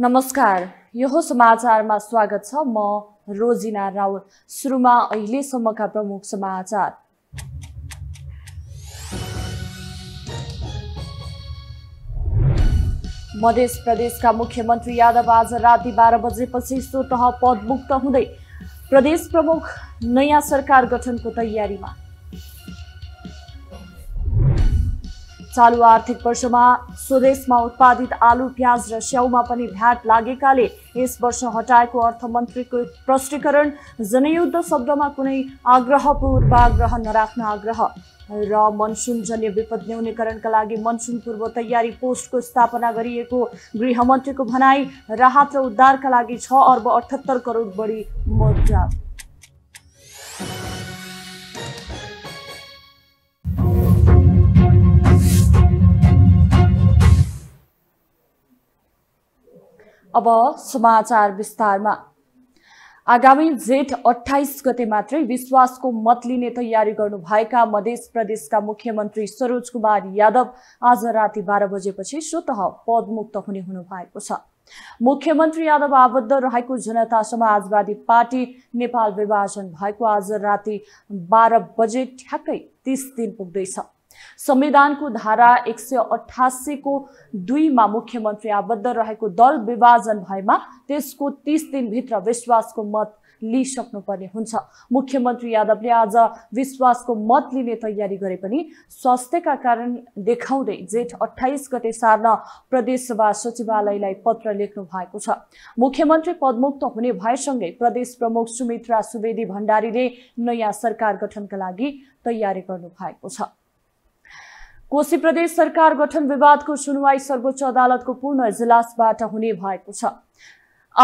नमस्कार यो समाचारमा स्वागत छ म रोजिना रावल सुरुमा अहिलेसम्मका प्रमुख समाचार मध्य प्रदेशका मुख्यमन्त्री यादव आज राति बाह्र बजेपछि स्वत पदमुक्त हुँदै प्रदेश प्रमुख नयाँ सरकार गठनको तयारीमा चालु आर्थिक वर्षमा स्वदेशमा उत्पादित आलु प्याज र स्याउमा पनि भ्याट लागेकाले यस वर्ष हटाएको अर्थमन्त्रीको प्रष्टीकरण जनयुद्ध शब्दमा कुनै आग्रह पूर्वाग्रह नराख्न आग्रह र मनसुनजन्य विपद न्यूनीकरणका लागि मनसुन पूर्व तयारी पोस्टको स्थापना गरिएको गृहमन्त्रीको भनाई राहत र उद्धारका लागि छ अर्ब अठहत्तर करोड बढी मुद्रा अब समाचार विस्तारमा आगामी जेठ अठाइस गते मात्रै विश्वासको मत लिने तयारी गर्नुभएका मध्य प्रदेशका मुख्यमन्त्री सरोज कुमार यादव आज राति बाह्र बजेपछि स्वत पदमुक्त हुने हुनु भएको छ मुख्यमन्त्री यादव आबद्ध रहेको जनता समाजवादी पार्टी नेपाल विभाजन भएको आज राति बाह्र बजे ठ्याक्कै तिस दिन पुग्दैछ संविधानको धारा एक सय अठासीको दुईमा मुख्यमन्त्री आबद्ध रहेको दल विभाजन भएमा त्यसको तिस दिनभित्र विश्वासको मत लिइसक्नुपर्ने हुन्छ मुख्यमन्त्री यादवले आज विश्वासको मत लिने तयारी गरे पनि स्वास्थ्यका कारण देखाउँदै दे जेठ अठाइस गते सार्न प्रदेशसभा सचिवालयलाई पत्र लेख्नु भएको छ मुख्यमन्त्री पदमुक्त हुने भएसँगै प्रदेश प्रमुख सुमित्रा सुवेदी भण्डारीले नयाँ सरकार गठनका लागि तयारी गर्नु भएको छ कोशी प्रदेश सरकार गठन विवादको सुनवाई सर्वोच्च अदालतको पूर्ण इजलासबाट हुने भएको छ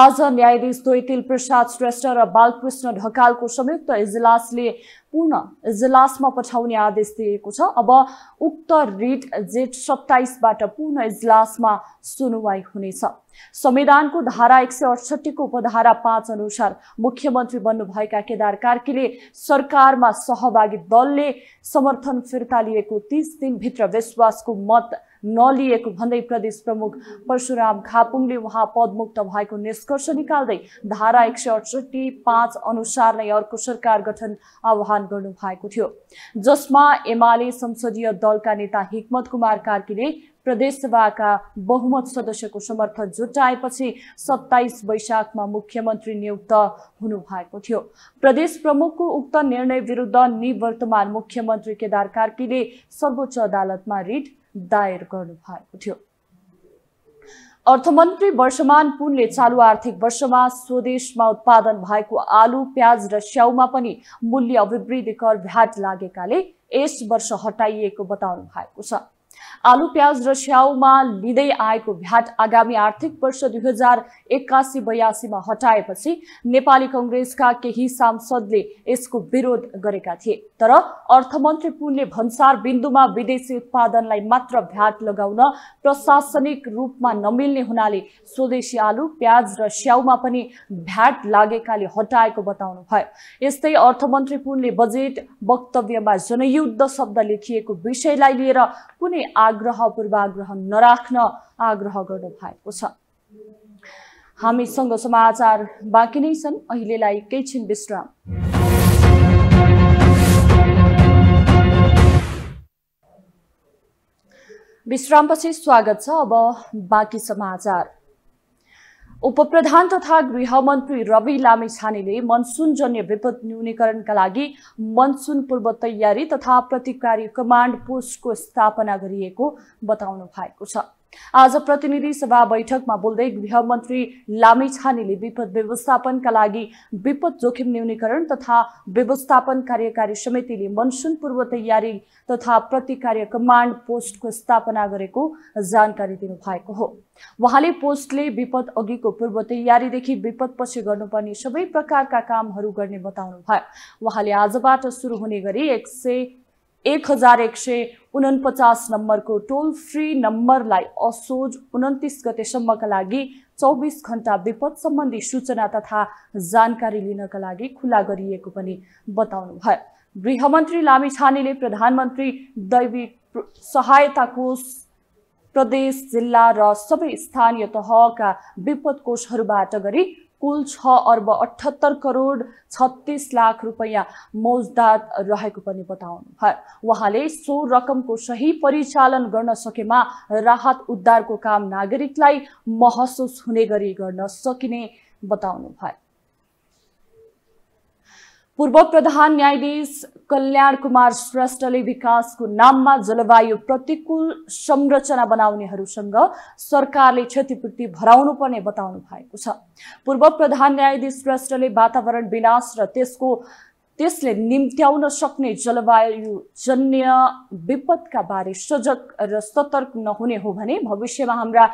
आज न्यायाधीश दोइतिल प्रसाद श्रेष्ठ र बालकृष्ण ढकालको संयुक्त इजलासले पूर्ण इजलासमा पठाउने आदेश दिएको छ अब उक्त रिट जेठ सत्ताइसबाट पूर्ण इजलासमा सुनवाई हुनेछ संविधानको धारा एक सय अडसठीको उपधारा पाँच अनुसार मुख्यमन्त्री बन्नुभएका केदार कार्कीले सरकारमा सहभागी दलले समर्थन फिर्ता लिएको तिस दिनभित्र विश्वासको मत नलिएको भन्दै प्रदेश प्रमुख परशुराम खापुङले उहाँ पदमुक्त भएको निष्कर्ष निकाल्दै धारा एक सय अडसठी पाँच अनुसार नै अर्को सरकार गठन आह्वान गर्नु भएको थियो जसमा एमाले संसदीय दलका नेता हिक्मत कुमार कार्कीले प्रदेशसभाका बहुमत सदस्यको समर्थन जुटाएपछि सत्ताइस वैशाखमा मुख्यमन्त्री नियुक्त हुनु भएको थियो प्रदेश प्रमुखको उक्त निर्णय विरुद्ध निवर्तमान मुख्यमन्त्री केदार कार्कीले सर्वोच्च अदालतमा रिट दायर गर्नु भएको थियो अर्थमन्त्री वर्षमान पुनले चालु आर्थिक वर्षमा स्वदेशमा उत्पादन भएको आलु प्याज र स्याउमा पनि मूल्य अभिवृद्धि कर भ्याट लागेकाले यस वर्ष हटाइएको बताउनु भएको छ आलु प्याज र स्याउमा लिँदै आएको भ्याट आगामी आर्थिक वर्ष दुई हजार एक्कासी बयासीमा हटाएपछि नेपाली कङ्ग्रेसका केही सांसदले यसको विरोध गरेका थिए तर अर्थमन्त्री पुनले भन्सार बिन्दुमा विदेशी उत्पादनलाई मात्र भ्याट लगाउन प्रशासनिक रूपमा नमिल्ने हुनाले स्वदेशी आलु प्याज र स्याउमा पनि भ्याट लागेकाले हटाएको बताउनु भयो यस्तै अर्थमन्त्री पुनले बजेट वक्तव्यमा जनयुद्ध शब्द लेखिएको विषयलाई लिएर कुनै कुनै आग्रह पूर्वाग्रह नराख्न आग्रह गर्नु भएको छ हामीसँग समाचार बाँकी नै छन् अहिलेलाई छिन विश्राम विश्रामपछि स्वागत छ अब बाँकी समाचार उपप्रधान तथा गृहमन्त्री रवि लामेछानेले मनसुनजन्य विपद न्यूनीकरणका लागि मनसुन पूर्व तयारी तथा प्रतिकारी कमान्ड पोस्टको स्थापना गरिएको बताउनु भएको छ आज प्रतिनिधि सभा बैठकमा बोल्दै गृहमन्त्री लामिछानेले विपद व्यवस्थापनका लागि विपद जोखिम न्यूनीकरण तथा व्यवस्थापन कार्यकारी समितिले मनसुन पूर्व तयारी तथा प्रतिकार्य कमाण्ड पोस्टको स्थापना गरेको जानकारी दिनुभएको हो उहाँले पोस्टले विपद अघिको पूर्व तयारीदेखि विपद पछि गर्नुपर्ने सबै प्रकारका कामहरू गर्ने बताउनु भयो उहाँले आजबाट सुरु हुने गरी एक सय एक हजार एक सय उनपचास नम्बरको टोल फ्री नम्बरलाई असोज उन्तिस गतेसम्मका लागि चौबिस घन्टा विपद सम्बन्धी सूचना तथा जानकारी लिनका लागि खुला गरिएको पनि बताउनु भयो गृहमन्त्री लामिछानेले प्रधानमन्त्री दैवी सहायता कोष प्रदेश जिल्ला र सबै स्थानीय तहका विपद कोषहरूबाट गरी कुल छ अर्ब अठहत्तर करोड छत्तिस लाख रुपैयाँ मौजदात रहेको पनि भयो उहाँले सो रकमको सही परिचालन गर्न सकेमा राहत उद्धारको काम नागरिकलाई महसुस हुने गरी गर्न सकिने भयो पूर्व प्रधान न्यायाधीश कल्याण कुमार श्रेष्ठले विकासको नाममा जलवायु प्रतिकूल संरचना बनाउनेहरूसँग सरकारले क्षतिपूर्ति भराउनु पर्ने बताउनु भएको छ पूर्व प्रधान न्यायाधीश श्रेष्ठले वातावरण विनाश र त्यसको त्यसले निम्त्याउन सक्ने जलवायु जन्य विपदका बारे सजग र सतर्क नहुने हो भने भविष्यमा हाम्रा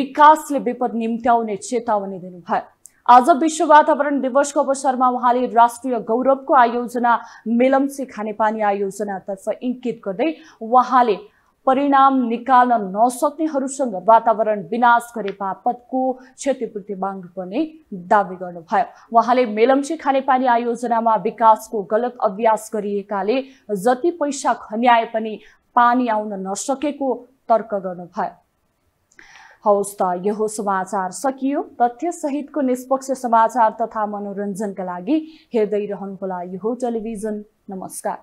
विकासले विपद निम्त्याउने चेतावनी दिनुभयो आज विश्व वातावरण दिवसको अवसरमा उहाँले राष्ट्रिय गौरवको आयोजना मेलम्सी खानेपानी आयोजनातर्फ इङ्कित गर्दै उहाँले परिणाम निकाल्न नसक्नेहरूसँग वातावरण विनाश गरे बापतको क्षतिपूर्ति माग्नुपर्ने दावी गर्नुभयो उहाँले मेलम्ची खानेपानी आयोजनामा विकासको गलत अभ्यास गरिएकाले जति पैसा खन्याए पनि पानी आउन नसकेको तर्क गर्नुभयो हौस् त यो समाचार सकियो तथ्य सहितको निष्पक्ष समाचार तथा मनोरञ्जनका लागि हेर्दै रहनुहोला यो टेलिभिजन नमस्कार